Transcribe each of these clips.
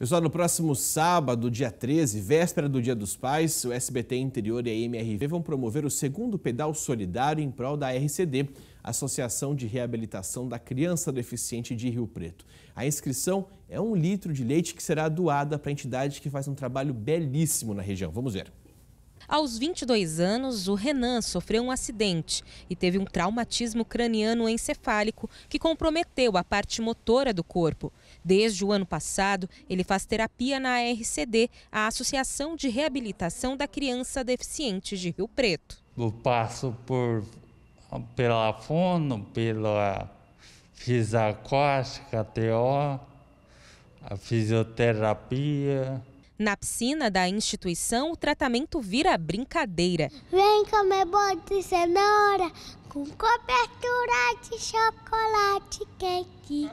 Pessoal, no próximo sábado, dia 13, véspera do Dia dos Pais, o SBT Interior e a MRV vão promover o segundo pedal solidário em prol da RCD, Associação de Reabilitação da Criança Deficiente de Rio Preto. A inscrição é um litro de leite que será doada para a entidade que faz um trabalho belíssimo na região. Vamos ver. Aos 22 anos, o Renan sofreu um acidente e teve um traumatismo craniano encefálico que comprometeu a parte motora do corpo. Desde o ano passado, ele faz terapia na ARCD, a Associação de Reabilitação da Criança Deficiente de Rio Preto. Eu passo por pela fono, pela fiz TO, a fisioterapia, na piscina da instituição, o tratamento vira brincadeira. Vem comer bolo de cenoura com cobertura de chocolate quente.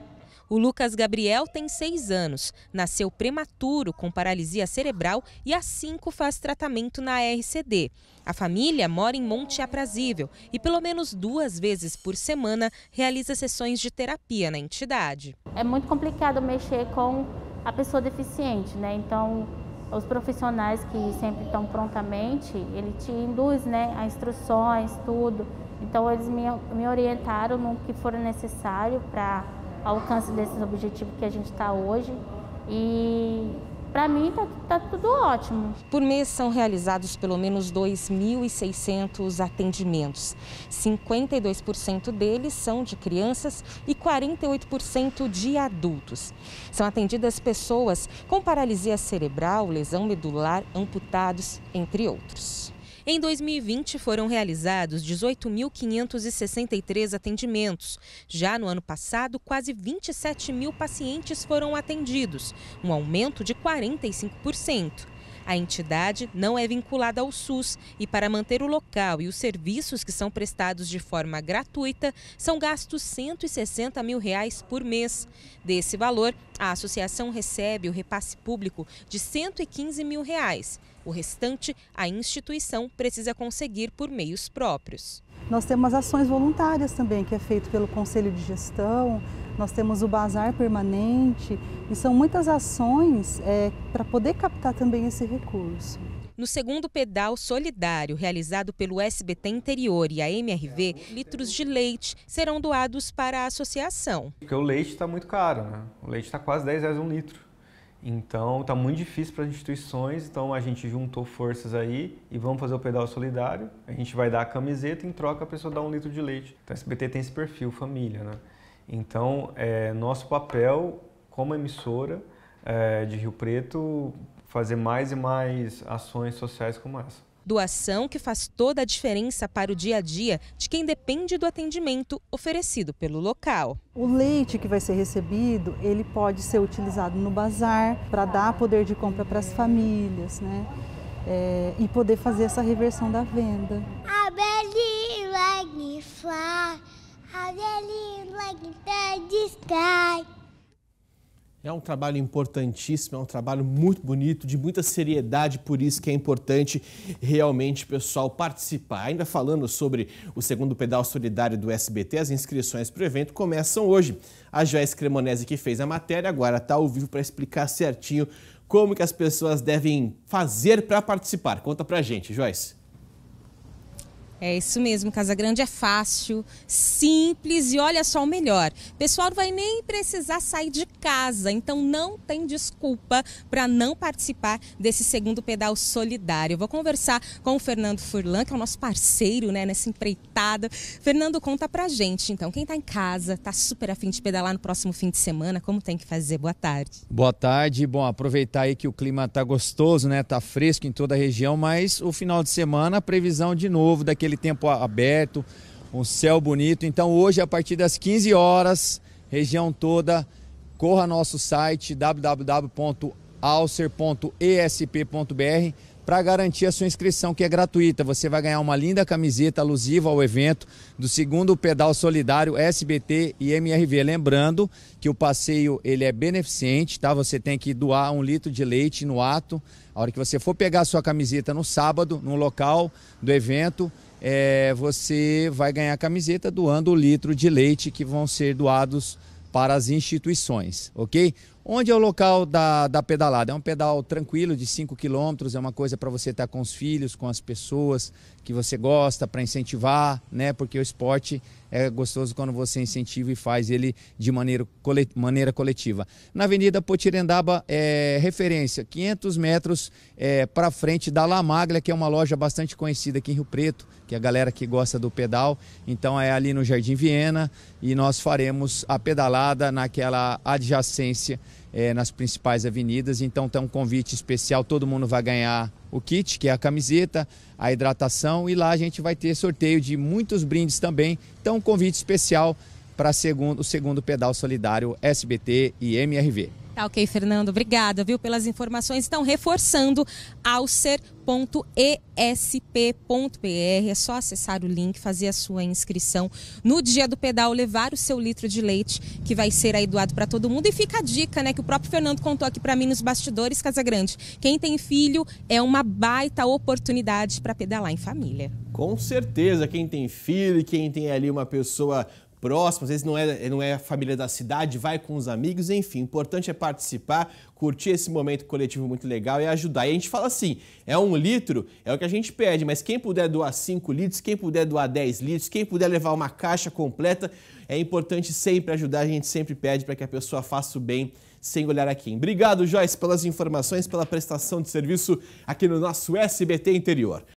O Lucas Gabriel tem seis anos, nasceu prematuro com paralisia cerebral e há cinco faz tratamento na RCD. A família mora em Monte Aprazível e pelo menos duas vezes por semana realiza sessões de terapia na entidade. É muito complicado mexer com a pessoa deficiente, né? Então os profissionais que sempre estão prontamente, ele te induz né, a instruções, tudo. Então eles me, me orientaram no que for necessário para alcance desses objetivos que a gente está hoje. E para mim está tá tudo ótimo. Por mês são realizados pelo menos 2.600 atendimentos. 52% deles são de crianças e 48% de adultos. São atendidas pessoas com paralisia cerebral, lesão medular, amputados, entre outros. Em 2020, foram realizados 18.563 atendimentos. Já no ano passado, quase 27 mil pacientes foram atendidos, um aumento de 45%. A entidade não é vinculada ao SUS e, para manter o local e os serviços que são prestados de forma gratuita, são gastos 160 mil reais por mês. Desse valor, a associação recebe o repasse público de 115 mil reais. O restante, a instituição precisa conseguir por meios próprios. Nós temos ações voluntárias também, que é feito pelo Conselho de Gestão, nós temos o bazar permanente e são muitas ações é, para poder captar também esse recurso. No segundo pedal solidário, realizado pelo SBT Interior e a MRV, litros de leite serão doados para a associação. Porque o leite está muito caro, né? O leite está quase 10 reais um litro. Então está muito difícil para as instituições, então a gente juntou forças aí e vamos fazer o pedal solidário. A gente vai dar a camiseta em troca a pessoa dá um litro de leite. Então o SBT tem esse perfil, família, né? Então, é, nosso papel como emissora é, de Rio Preto fazer mais e mais ações sociais como essa. Doação que faz toda a diferença para o dia a dia de quem depende do atendimento oferecido pelo local. O leite que vai ser recebido, ele pode ser utilizado no bazar para dar poder de compra para as famílias, né? É, e poder fazer essa reversão da venda. A Belinha vai é um trabalho importantíssimo, é um trabalho muito bonito, de muita seriedade, por isso que é importante realmente, pessoal, participar. Ainda falando sobre o segundo pedal solidário do SBT, as inscrições para o evento começam hoje. A Joyce Cremonese, que fez a matéria, agora está ao vivo para explicar certinho como que as pessoas devem fazer para participar. Conta para gente, Joyce. É isso mesmo, Casa Grande é fácil, simples e olha só o melhor. O pessoal não vai nem precisar sair de casa, então não tem desculpa para não participar desse segundo pedal solidário. Eu vou conversar com o Fernando Furlan, que é o nosso parceiro né, nessa empreitada. Fernando, conta pra gente, então, quem tá em casa, tá super afim de pedalar no próximo fim de semana, como tem que fazer? Boa tarde. Boa tarde, bom, aproveitar aí que o clima tá gostoso, né? Tá fresco em toda a região, mas o final de semana, a previsão de novo daqui aquele tempo aberto, um céu bonito. Então hoje, a partir das 15 horas, região toda, corra nosso site www.alcer.esp.br para garantir a sua inscrição, que é gratuita. Você vai ganhar uma linda camiseta alusiva ao evento do segundo pedal solidário SBT e MRV. Lembrando que o passeio ele é beneficente, tá? Você tem que doar um litro de leite no ato. A hora que você for pegar a sua camiseta no sábado, no local do evento, é, você vai ganhar a camiseta doando o litro de leite que vão ser doados para as instituições, ok? Onde é o local da, da pedalada? É um pedal tranquilo de 5 quilômetros, é uma coisa para você estar tá com os filhos, com as pessoas que você gosta, para incentivar, né? Porque o esporte é gostoso quando você incentiva e faz ele de maneira, colet maneira coletiva. Na Avenida Potirendaba, é referência, 500 metros é, para frente da La Maglia, que é uma loja bastante conhecida aqui em Rio Preto, que é a galera que gosta do pedal. Então é ali no Jardim Viena e nós faremos a pedalada naquela adjacência é, nas principais avenidas. Então tem um convite especial, todo mundo vai ganhar o kit, que é a camiseta, a hidratação, e lá a gente vai ter sorteio de muitos brindes também. Então, um convite especial para o segundo pedal solidário SBT e MRV. Tá ok, Fernando. Obrigada, viu, pelas informações. Estão reforçando alcer.esp.br. É só acessar o link, fazer a sua inscrição no dia do pedal, levar o seu litro de leite que vai ser aí doado para todo mundo. E fica a dica, né, que o próprio Fernando contou aqui para mim nos bastidores, Casa Grande. Quem tem filho é uma baita oportunidade para pedalar em família. Com certeza, quem tem filho, quem tem ali uma pessoa próximo, às vezes não é, não é a família da cidade, vai com os amigos, enfim. O importante é participar, curtir esse momento coletivo muito legal e ajudar. E a gente fala assim: é um litro, é o que a gente pede, mas quem puder doar 5 litros, quem puder doar 10 litros, quem puder levar uma caixa completa, é importante sempre ajudar. A gente sempre pede para que a pessoa faça o bem sem olhar a quem. Obrigado, Joyce, pelas informações, pela prestação de serviço aqui no nosso SBT Interior.